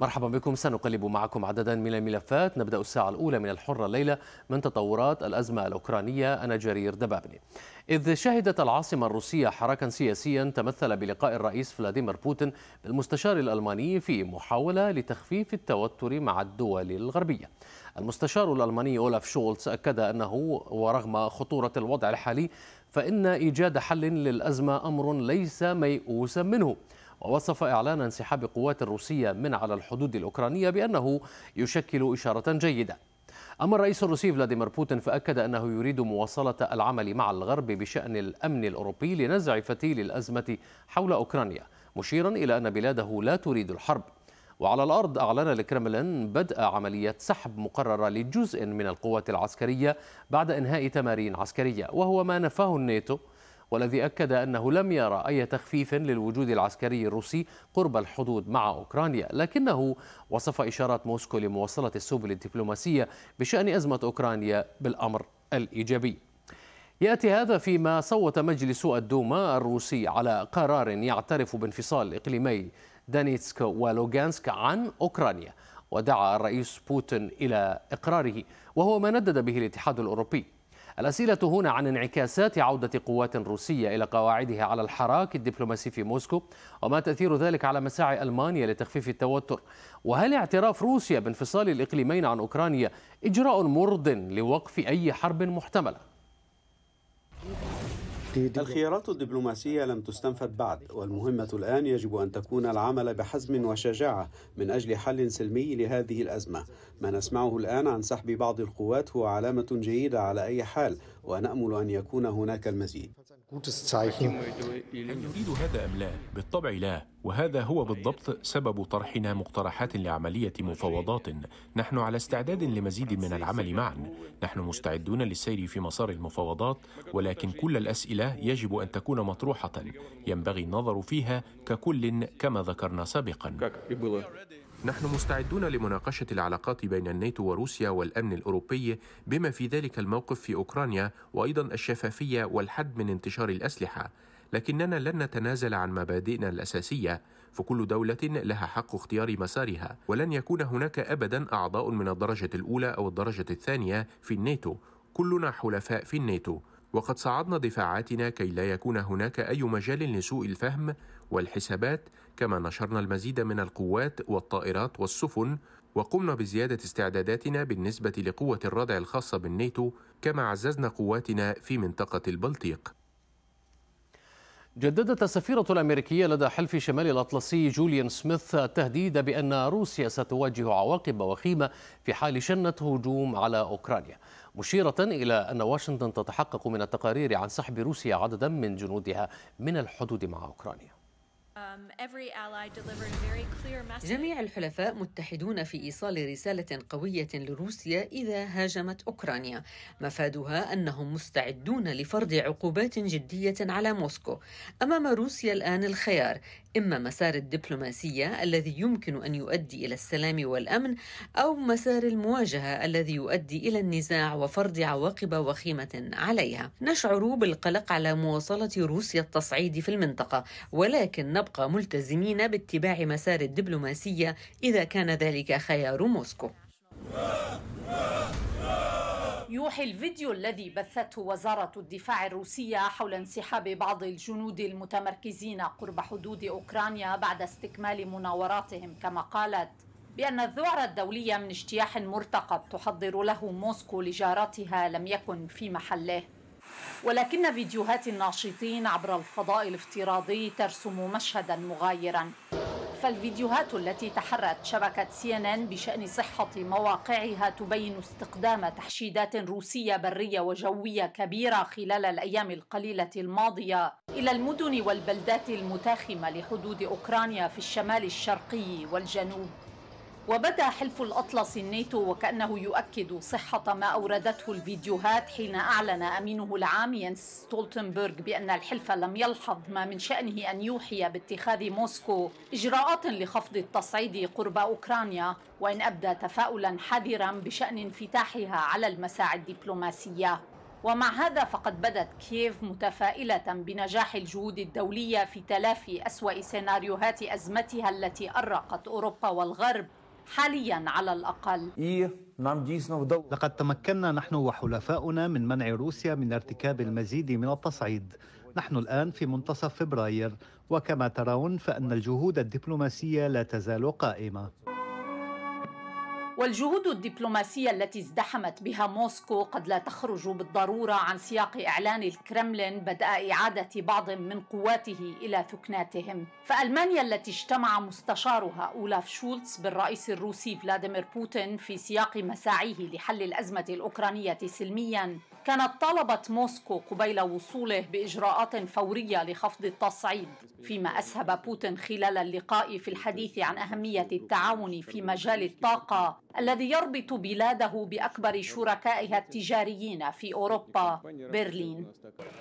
مرحبا بكم سنقلب معكم عددا من الملفات نبدأ الساعة الأولى من الحرة الليلة من تطورات الأزمة الأوكرانية أنا جرير دبابني إذ شهدت العاصمة الروسية حراكا سياسيا تمثل بلقاء الرئيس فلاديمير بوتين بالمستشار الألماني في محاولة لتخفيف التوتر مع الدول الغربية المستشار الألماني أولاف شولتز أكد أنه ورغم خطورة الوضع الحالي فإن إيجاد حل للأزمة أمر ليس ميؤوسا منه ووصف إعلان انسحاب القوات الروسية من على الحدود الأوكرانية بأنه يشكل إشارة جيدة أما الرئيس الروسي فلاديمير بوتين فأكد أنه يريد مواصلة العمل مع الغرب بشأن الأمن الأوروبي لنزع فتيل الأزمة حول أوكرانيا مشيرا إلى أن بلاده لا تريد الحرب وعلى الأرض أعلن الكرملين بدء عملية سحب مقررة لجزء من القوات العسكرية بعد إنهاء تمارين عسكرية وهو ما نفاه الناتو والذي أكد أنه لم يرى أي تخفيف للوجود العسكري الروسي قرب الحدود مع أوكرانيا لكنه وصف إشارات موسكو لمواصلة السبل الدبلوماسية بشأن أزمة أوكرانيا بالأمر الإيجابي ياتي هذا فيما صوت مجلس الدوما الروسي على قرار يعترف بانفصال اقليمي دانيتسك ولوغانسك عن اوكرانيا ودعا الرئيس بوتين الى اقراره وهو ما ندد به الاتحاد الاوروبي الأسئلة هنا عن انعكاسات عودة قوات روسية إلى قواعدها على الحراك الدبلوماسي في موسكو وما تأثير ذلك على مساعي ألمانيا لتخفيف التوتر وهل اعتراف روسيا بانفصال الإقليمين عن أوكرانيا إجراء مرض لوقف أي حرب محتملة؟ الخيارات الدبلوماسية لم تستنفذ بعد والمهمة الآن يجب أن تكون العمل بحزم وشجاعة من أجل حل سلمي لهذه الأزمة ما نسمعه الآن عن سحب بعض القوات هو علامة جيدة على أي حال ونأمل أن يكون هناك المزيد gutes Zeichen. هل نريد هذا أم لا؟ بالطبع لا، وهذا هو بالضبط سبب طرحنا مقترحات لعملية مفاوضات، نحن على استعداد لمزيد من العمل معا، نحن مستعدون للسير في مسار المفاوضات، ولكن كل الأسئلة يجب أن تكون مطروحة، ينبغي النظر فيها ككل كما ذكرنا سابقا. نحن مستعدون لمناقشة العلاقات بين الناتو وروسيا والأمن الأوروبي بما في ذلك الموقف في أوكرانيا وأيضا الشفافية والحد من انتشار الأسلحة لكننا لن نتنازل عن مبادئنا الأساسية فكل دولة لها حق اختيار مسارها ولن يكون هناك أبدا أعضاء من الدرجة الأولى أو الدرجة الثانية في الناتو كلنا حلفاء في الناتو وقد صعدنا دفاعاتنا كي لا يكون هناك أي مجال لسوء الفهم والحسابات كما نشرنا المزيد من القوات والطائرات والسفن وقمنا بزيادة استعداداتنا بالنسبة لقوة الردع الخاصة بالناتو كما عززنا قواتنا في منطقة البلطيق جددت السفيرة الأمريكية لدى حلف شمال الأطلسي جوليان سميث التهديد بأن روسيا ستواجه عواقب وخيمة في حال شنت هجوم على أوكرانيا مشيرة إلى أن واشنطن تتحقق من التقارير عن سحب روسيا عددا من جنودها من الحدود مع أوكرانيا Um, جميع الحلفاء متحدون في ايصال رساله قويه لروسيا اذا هاجمت اوكرانيا مفادها انهم مستعدون لفرض عقوبات جديه على موسكو امام روسيا الان الخيار اما مسار الدبلوماسيه الذي يمكن ان يؤدي الى السلام والامن او مسار المواجهه الذي يؤدي الى النزاع وفرض عواقب وخيمه عليها نشعر بالقلق على مواصله روسيا التصعيد في المنطقه ولكن يبقى ملتزمين باتباع مسار الدبلوماسية إذا كان ذلك خيار موسكو يوحي الفيديو الذي بثته وزارة الدفاع الروسية حول انسحاب بعض الجنود المتمركزين قرب حدود أوكرانيا بعد استكمال مناوراتهم كما قالت بأن الذعر الدولية من اجتياح مرتقب تحضر له موسكو لجارتها لم يكن في محله ولكن فيديوهات الناشطين عبر الفضاء الافتراضي ترسم مشهدا مغايرا فالفيديوهات التي تحرت شبكة سي ان ان بشأن صحة مواقعها تبين استقدام تحشيدات روسية برية وجوية كبيرة خلال الأيام القليلة الماضية إلى المدن والبلدات المتاخمة لحدود أوكرانيا في الشمال الشرقي والجنوب وبدا حلف الأطلس الناتو وكأنه يؤكد صحة ما أوردته الفيديوهات حين أعلن أمينه العام ينس ستولتنبرغ بأن الحلف لم يلحظ ما من شأنه أن يوحي باتخاذ موسكو إجراءات لخفض التصعيد قرب أوكرانيا وإن أبدى تفاؤلا حذرا بشأن انفتاحها على المساعي الدبلوماسية ومع هذا فقد بدت كييف متفائلة بنجاح الجهود الدولية في تلافي أسوأ سيناريوهات أزمتها التي أرقت أوروبا والغرب حاليا على الأقل نعم، لقد تمكنا نحن وحلفاؤنا من منع روسيا من ارتكاب المزيد من التصعيد نحن الآن في منتصف فبراير وكما ترون فإن الجهود الدبلوماسية لا تزال قائمة والجهود الدبلوماسية التي ازدحمت بها موسكو قد لا تخرج بالضرورة عن سياق إعلان الكرملين بدء إعادة بعض من قواته إلى ثكناتهم فألمانيا التي اجتمع مستشارها أولاف شولتز بالرئيس الروسي فلاديمير بوتين في سياق مساعيه لحل الأزمة الأوكرانية سلميا كانت طالبت موسكو قبيل وصوله باجراءات فوريه لخفض التصعيد فيما اسهب بوتين خلال اللقاء في الحديث عن اهميه التعاون في مجال الطاقه الذي يربط بلاده باكبر شركائها التجاريين في اوروبا برلين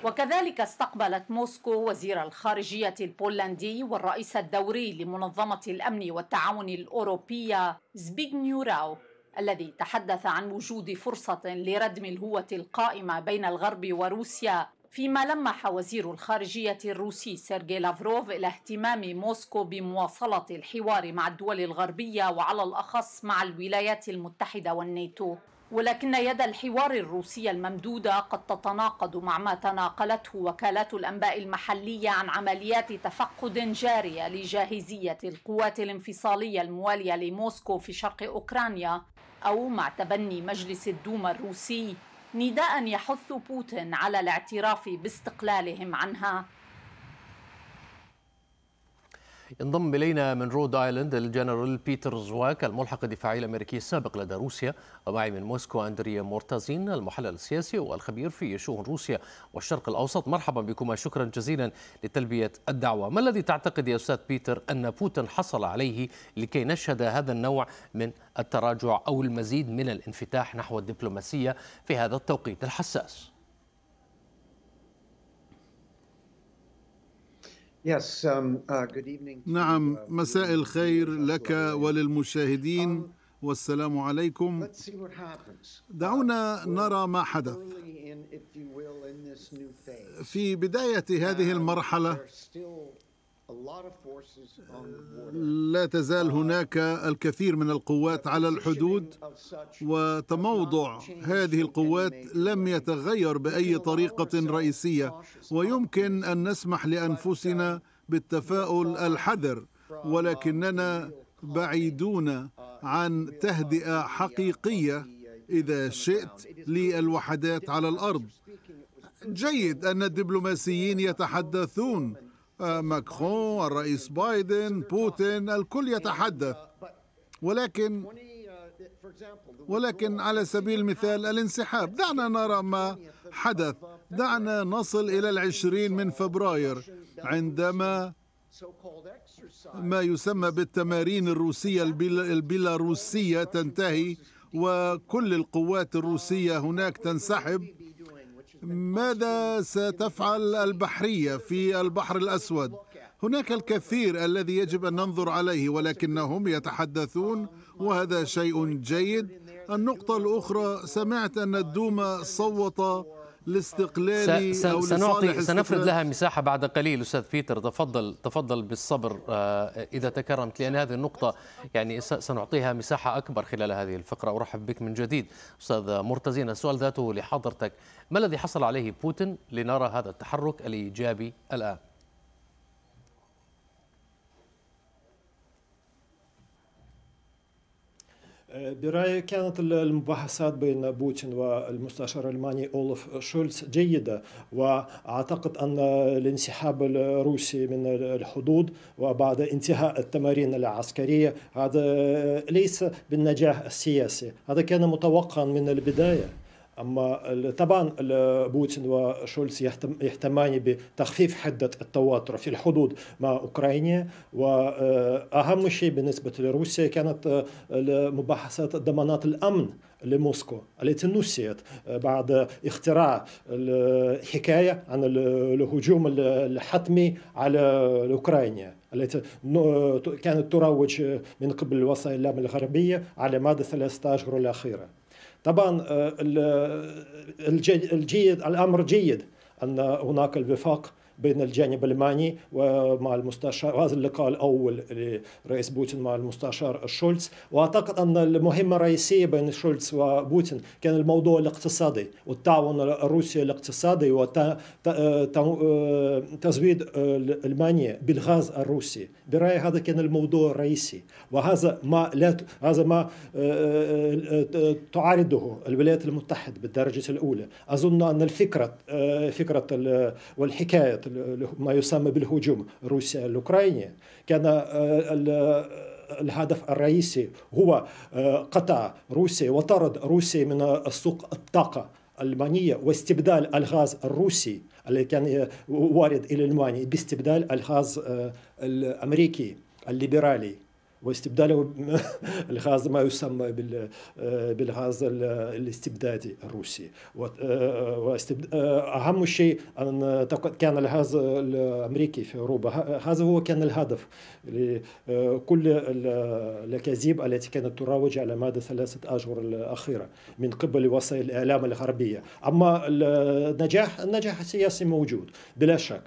وكذلك استقبلت موسكو وزير الخارجيه البولندي والرئيس الدوري لمنظمه الامن والتعاون الاوروبيه زبيغنيو راو الذي تحدث عن وجود فرصة لردم الهوة القائمة بين الغرب وروسيا فيما لمح وزير الخارجية الروسي سيرجي لافروف إلى اهتمام موسكو بمواصلة الحوار مع الدول الغربية وعلى الأخص مع الولايات المتحدة والناتو ولكن يد الحوار الروسي الممدودة قد تتناقض مع ما تناقلته وكالات الأنباء المحلية عن عمليات تفقد جارية لجاهزية القوات الانفصالية الموالية لموسكو في شرق أوكرانيا أو مع تبني مجلس الدوما الروسي نداء يحث بوتين على الاعتراف باستقلالهم عنها ينضم الينا من رود ايلاند الجنرال بيتر زواك الملحق الدفاعي الامريكي السابق لدى روسيا ومعي من موسكو اندريا مورتازين المحلل السياسي والخبير في شؤون روسيا والشرق الاوسط مرحبا بكما شكرا جزيلا لتلبيه الدعوه ما الذي تعتقد يا استاذ بيتر ان بوتين حصل عليه لكي نشهد هذا النوع من التراجع او المزيد من الانفتاح نحو الدبلوماسيه في هذا التوقيت الحساس Um, uh, نعم uh, مساء الخير لك وللمشاهدين um, والسلام عليكم دعونا uh, نرى ما حدث في بدايه هذه المرحله لا تزال uh, هناك الكثير من القوات على الحدود وتموضع هذه القوات لم يتغير باي طريقه رئيسيه ويمكن ان نسمح لانفسنا بالتفاؤل الحذر uh, ولكننا بعيدون uh, عن تهدئه حقيقيه اذا شئت للوحدات على الارض جيد ان الدبلوماسيين يتحدثون ماكرون الرئيس بايدن بوتين الكل يتحدث ولكن ولكن على سبيل المثال الانسحاب دعنا نرى ما حدث دعنا نصل إلى العشرين من فبراير عندما ما يسمى بالتمارين الروسية البيلاروسية تنتهي وكل القوات الروسية هناك تنسحب ماذا ستفعل البحرية في البحر الأسود؟ هناك الكثير الذي يجب أن ننظر عليه ولكنهم يتحدثون وهذا شيء جيد النقطة الأخرى سمعت أن الدوما صوت الاستقلالي او سنعطي سنفرد لها مساحه بعد قليل استاذ بيتر تفضل تفضل بالصبر آه، اذا تكرمت لان هذه النقطه يعني سنعطيها مساحه اكبر خلال هذه الفقره ارحب بك من جديد استاذ مرتزين السؤال ذاته لحضرتك ما الذي حصل عليه بوتين لنرى هذا التحرك الايجابي الان برأيي كانت المباحثات بين بوتين والمستشار الألماني أولف شولز جيدة وأعتقد أن الانسحاب الروسي من الحدود وبعد انتهاء التمارين العسكرية هذا ليس بالنجاح السياسي هذا كان متوقعا من البداية أما طبعا بوتين وشولز يهتمان بتخفيف حدة التوتر في الحدود مع أوكرانيا وأهم آه، شيء بالنسبة لروسيا كانت آه، مباحثات ضمانات الأمن لموسكو التي نسيت آه، بعد اختراع الحكاية عن الهجوم الحتمي على أوكرانيا التي كانت تروج من قبل وسائل الإعلام الغربية على مدى 13 أشهر الأخيرة طبعا آه، آه، الجيد الامر جيد ان هناك الوفاق بين الجانب الالماني ومع المستشار هذا اللقاء الاول لرئيس بوتين مع المستشار شولتز واعتقد ان المهمه الرئيسيه بين شولتز وبوتين كان الموضوع الاقتصادي والتعاون الروسي الاقتصادي وتزويد المانيا بالغاز الروسي برايي هذا كان الموضوع الرئيسي وهذا ما لا هذا ما آه، آه، تعارضه الولايات المتحده بالدرجه الاولى اظن ان الفكره آه، فكره والحكايه ما يسمى بالهجوم روسيا الأوكراني كان آه، الهدف الرئيسي هو آه، قطع روسيا وطرد روسيا من السوق الطاقة المانيه واستبدال الغاز الروسي الذي كان آه، وارد الى المانيا باستبدال الغاز الامريكي الليبرالي واستبداله الغاز ما يسمى آه، بالغاز الاستبدادي الروسي آه، آه، أهم شيء أن كان الغاز الأمريكي في أوروبا هذا هو كان الهدف لكل الأكاذيب التي كانت تروج على مدى ثلاثة أشهر الأخيرة من قبل وسائل الإعلام الغربية أما النجاح النجاح السياسي موجود بلا شك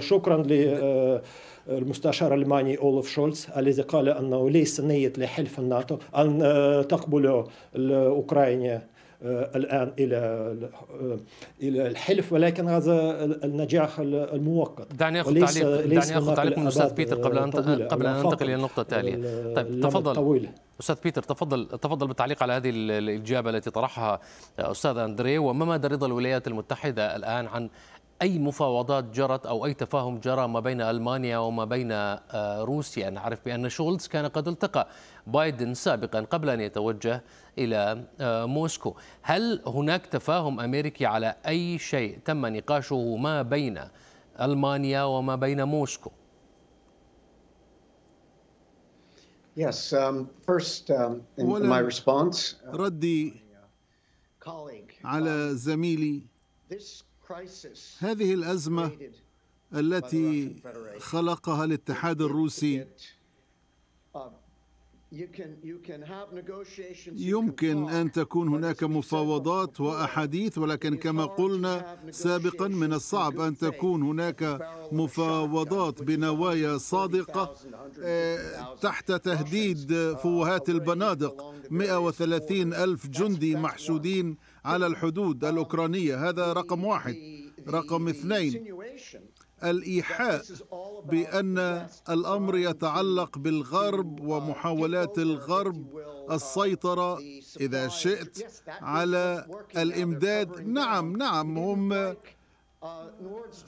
شكرا ل المستشار الألماني أولف شولتز الذي قال أنه ليس نية لحلف الناتو أن آه، تقبل الأوكرانيا آه، الآن إلى آه، إلى الحلف ولكن هذا النجاح المؤقت دعني أخذ تعليق دعني أخذ تعليق من أستاذ بيتر قبل أن قبل أن انتقل إلى النقطة التالية طيب تفضل طويلة. استاذ بيتر تفضل تفضل بالتعليق على هذه الاجابه التي طرحها استاذ اندري وما مدى رضا الولايات المتحده الان عن أي مفاوضات جرت أو أي تفاهم جرى ما بين ألمانيا وما بين آه، روسيا نعرف بأن شولتز كان قد التقى بايدن سابقا قبل أن يتوجه إلى آه، موسكو هل هناك تفاهم أمريكي على أي شيء تم نقاشه ما بين ألمانيا وما بين موسكو Yes, um, first, um, in my response, uh, ردي uh, على um, زميلي هذه الازمه التي خلقها الاتحاد الروسي um, يمكن ان تكون هناك مفاوضات واحاديث ولكن كما قلنا سابقا من الصعب ان تكون هناك مفاوضات بنوايا صادقه آه، تحت تهديد فوهات uh, البنادق 130 الف جندي محشودين على الحدود الأوكرانية هذا رقم واحد رقم اثنين الإيحاء بأن الأمر يتعلق بالغرب ومحاولات الغرب السيطرة إذا شئت على الإمداد نعم نعم هم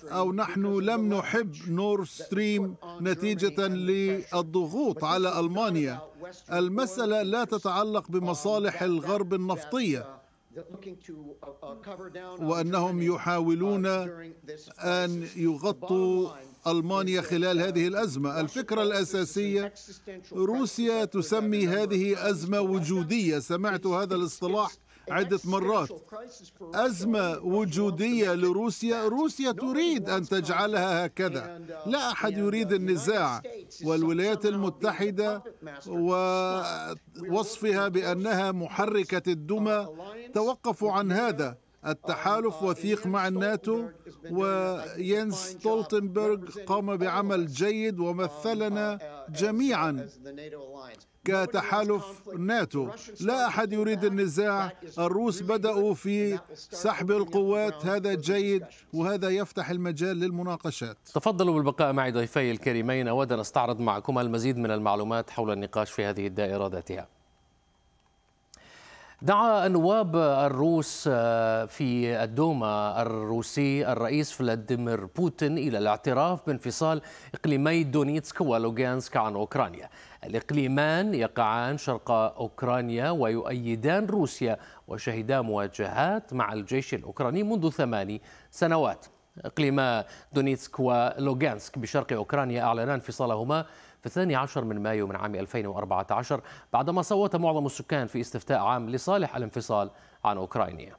أو نحن لم نحب نور ستريم نتيجة للضغوط على ألمانيا المسألة لا تتعلق بمصالح الغرب النفطية Uh, uh, وانهم uh, يحاولون ان يغطوا المانيا خلال هذه الازمه الفكره الاساسيه روسيا تسمي هذه ازمه وجوديه سمعت هذا الاصطلاح عدة مرات أزمة وجودية لروسيا روسيا تريد أن تجعلها هكذا لا أحد يريد النزاع والولايات المتحدة ووصفها بأنها محركة الدمى توقفوا عن هذا التحالف وثيق مع الناتو وينس تولتنبرغ قام بعمل جيد ومثلنا جميعا كتحالف ناتو لا أحد يريد النزاع الروس بدأوا في سحب القوات هذا جيد وهذا يفتح المجال للمناقشات تفضلوا بالبقاء معي ضيفي الكريمين أود أن أستعرض معكما المزيد من المعلومات حول النقاش في هذه الدائرة ذاتها دعا النواب الروس آه، في الدوما الروسي الرئيس فلاديمير بوتين إلى الاعتراف بانفصال إقليمي دونيتسك ولوغانسك عن أوكرانيا الإقليمان يقعان شرق أوكرانيا ويؤيدان روسيا وشهدا مواجهات مع الجيش الأوكراني منذ ثماني سنوات إقليما دونيتسك ولوغانسك بشرق أوكرانيا أعلنا انفصالهما في الثاني عشر من مايو من عام 2014 بعدما صوت معظم السكان في استفتاء عام لصالح الانفصال عن أوكرانيا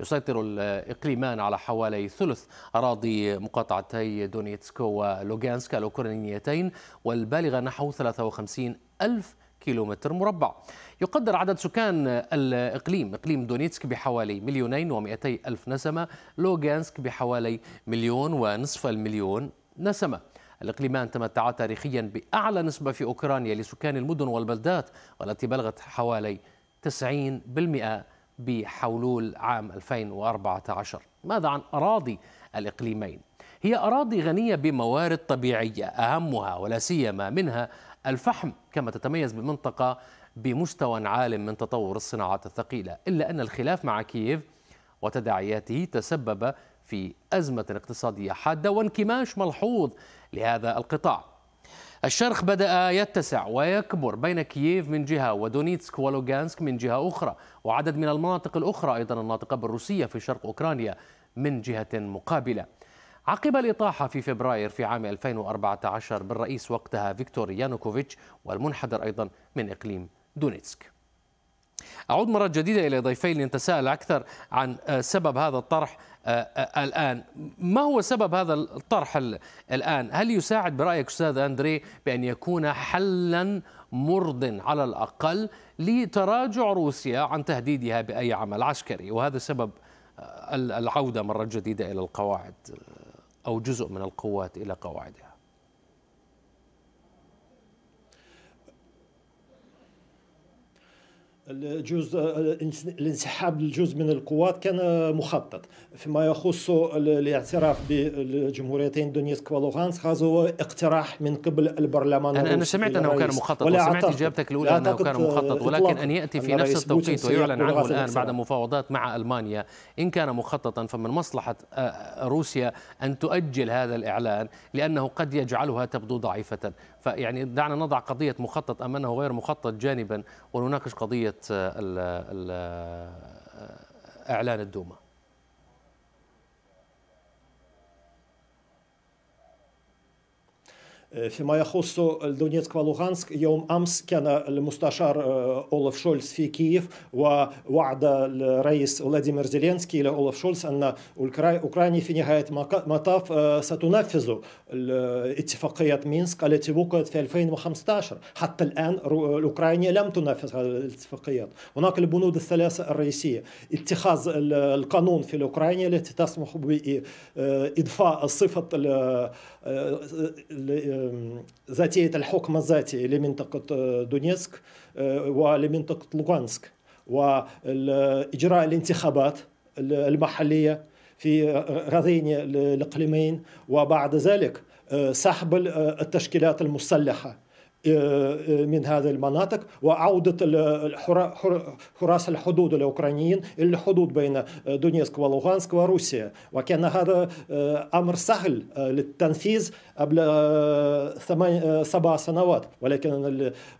يسيطر الإقليمان على حوالي ثلث أراضي مقاطعتي دونيتسك ولوغانسك الأوكرانيتين والبالغة نحو 53 ألف كيلومتر مربع يقدر عدد سكان الإقليم إقليم دونيتسك بحوالي مليونين ومئتي ألف نسمة لوغانسك بحوالي مليون ونصف المليون نسمة الإقليمان تمتعا تاريخيا بأعلى نسبة في أوكرانيا لسكان المدن والبلدات والتي بلغت حوالي 90% بحلول عام 2014 ماذا عن أراضي الإقليمين؟ هي أراضي غنية بموارد طبيعية أهمها ولا سيما منها الفحم كما تتميز بمنطقة بمستوى عال من تطور الصناعات الثقيلة إلا أن الخلاف مع كييف وتداعياته تسبب في أزمة اقتصادية حادة وانكماش ملحوظ لهذا القطاع الشرخ بدأ يتسع ويكبر بين كييف من جهة ودونيتسك ولوغانسك من جهة أخرى وعدد من المناطق الأخرى أيضا الناطقة بالروسية في شرق أوكرانيا من جهة مقابلة عقب الإطاحة في فبراير في عام 2014 بالرئيس وقتها فيكتور يانوكوفيتش والمنحدر أيضا من إقليم دونيتسك أعود مرة جديدة إلى ضيفي لنتساءل أكثر عن آه، سبب هذا الطرح آه، آه، الآن ما هو سبب هذا الطرح الآن هل يساعد برأيك أستاذ أندري بأن يكون حلا مرض على الأقل لتراجع روسيا عن تهديدها بأي عمل عسكري وهذا سبب العودة مرة جديدة إلى القواعد أو جزء من القوات إلى قواعدها الجزء الانسحاب الجزء من القوات كان مخطط فيما يخص الاعتراف بالجمهوريتين دونيسك ولوغانسك هذا هو اقتراح من قبل البرلمان انا انا سمعت انه كان مخطط وسمعت اجابتك الاولى انه كان مخطط ولكن ان ياتي في نفس التوقيت ويعلن عنه الان بعد مفاوضات مع المانيا ان كان مخططا فمن مصلحه آه، آه، روسيا ان تؤجل هذا الاعلان لانه قد يجعلها تبدو ضعيفه فيعني دعنا نضع قضية مخطط أنه غير مخطط جانبا ونناقش قضية الـ آه، الـ آه، آه، إعلان الدومة فيما يخص دونيتسك ولوغانسك يوم أمس كان المستشار أولف شولز في كييف ووعد الرئيس فلاديمير زيلينسكي إلى أولف شولز أن أوكرانيا في نهاية المطاف ستنفذ اتفاقية مينسك التي وقعت في 2015 حتى الآن أوكرانيا لم تنفذ هذه الاتفاقيات هناك البنود الثلاثة الرئيسية اتخاذ القانون في أوكرانيا التي تسمح بإضفاء صفة затеет الحكم الذاتي لمنطقة أه، دونيسك أه، ولمنطقة لوغانسك وإجراء الانتخابات المحلية في هذين الإقليمين وبعد ذلك أه، سحب التشكيلات المسلحة آه، آه، من هذه المناطق وعودة حراس الحدود الأوكرانيين إلى الحدود بين آه، دونيسك ولوغانسك وروسيا وكان هذا أمر سهل للتنفيذ قبل سبع سنوات ولكن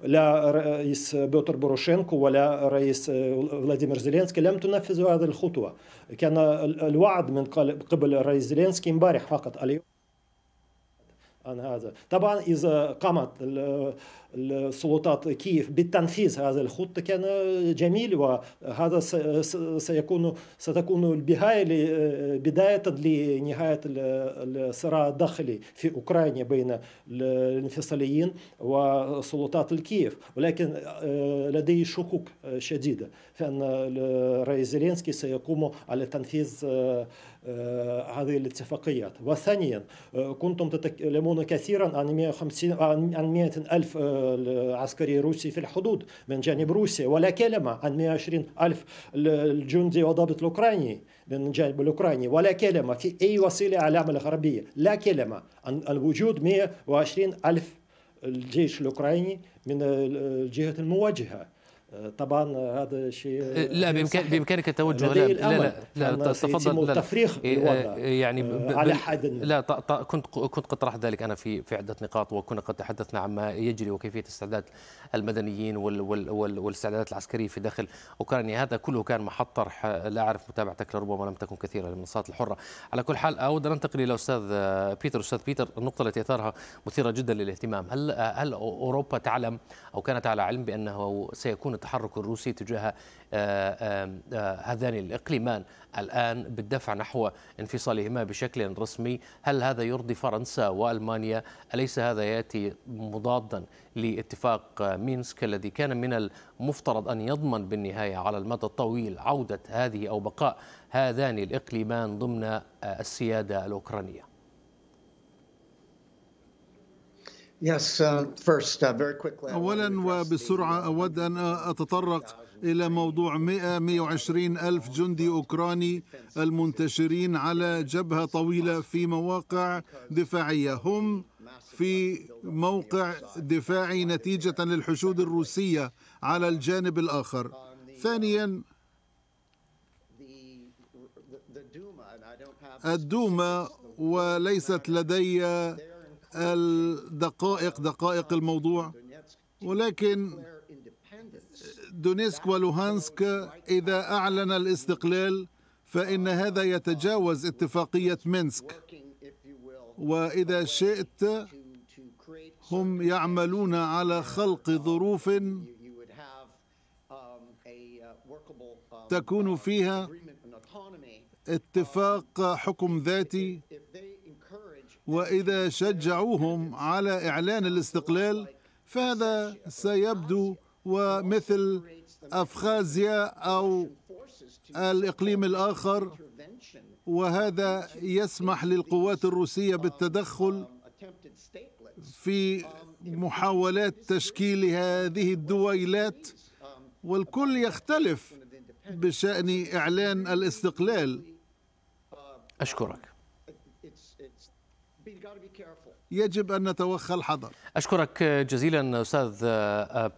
لا رئيس بيوتر بوروشينكو ولا رئيس فلاديمير زيلينسكي لم تنفذ هذه الخطوة كان الوعد من قبل الرئيس زيلينسكي امبارح فقط اليوم عن هذا طبعا إذا قامت سلطات كييف بالتنفيذ هذا الخط كان جميل وهذا سيكون ستكون البداية بداية لنهاية الصراع الداخلي في أوكرانيا بين الانفصاليين وسلطات الكييف ولكن آه، لدي شكوك شديدة فأن الرئيس زيلينسكي سيقوم على تنفيذ آه، آه، هذه الاتفاقيات وثانيا كنتم تتكلمون كثيرا عن 150 عن 100 ألف العسكري الروسي في الحدود من جانب روسيا ولا كلمة عن 120 ألف الجندي وضابط الأوكراني من جانب الأوكراني ولا كلمة في أي وسيلة إعلام الغربية لا كلمة عن وجود 120 ألف الجيش الأوكراني من الجهة المواجهة طبعا هذا شيء لا بامكان بامكانك التوجه لا لا لا, لا تفضل إيه، إيه، يعني لا تفريخ يعني على حد لا كنت كنت قد طرحت ذلك انا في في عده نقاط وكنا قد تحدثنا عما يجري وكيفيه استعداد المدنيين وال وال وال والاستعدادات العسكريه في داخل اوكرانيا هذا كله كان محط طرح لا اعرف متابعتك لربما لم تكن كثيره للمنصات الحره على كل حال اود ان انتقل الى استاذ آه، بيتر استاذ بيتر النقطه التي اثارها مثيره جدا للاهتمام هل هل اوروبا تعلم او كانت على علم بانه سيكون التحرك الروسي تجاه آه، آه، آه، هذان الإقليمان الآن بالدفع نحو انفصالهما بشكل رسمي هل هذا يرضي فرنسا وألمانيا أليس هذا يأتي مضادا لاتفاق مينسك الذي كان من المفترض أن يضمن بالنهاية على المدى الطويل عودة هذه أو بقاء هذان الإقليمان ضمن السيادة الأوكرانية Uh, uh, أولا وبسرعة uh, أود أن أتطرق إلى موضوع 100 120 ألف جندي أوكراني المنتشرين على جبهة طويلة في مواقع دفاعية هم في موقع دفاعي نتيجة للحشود الروسية على الجانب الآخر ثانيا الدوما وليست لدي الدقائق دقائق الموضوع ولكن دونيسك ولوهانسك إذا أعلن الاستقلال فإن هذا يتجاوز اتفاقية مينسك وإذا شئت هم يعملون على خلق ظروف تكون فيها اتفاق حكم ذاتي واذا شجعوهم على اعلان الاستقلال فهذا سيبدو ومثل افخازيا او الاقليم الاخر وهذا يسمح للقوات الروسيه بالتدخل في محاولات تشكيل هذه الدويلات والكل يختلف بشان اعلان الاستقلال اشكرك يجب أن نتوخى الحذر أشكرك جزيلا أستاذ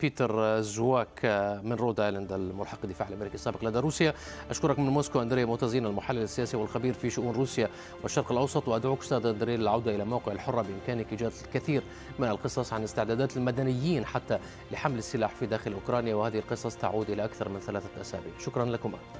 بيتر زواك من رود آيلاند الملحق الدفاع الأمريكي السابق لدى روسيا أشكرك من موسكو أندريا موتازين المحلل السياسي والخبير في شؤون روسيا والشرق الأوسط وأدعوك أستاذ أندريا للعودة إلى موقع الحرة بإمكانك إيجاد الكثير من القصص عن استعدادات المدنيين حتى لحمل السلاح في داخل أوكرانيا وهذه القصص تعود إلى أكثر من ثلاثة أسابيع شكرا لكما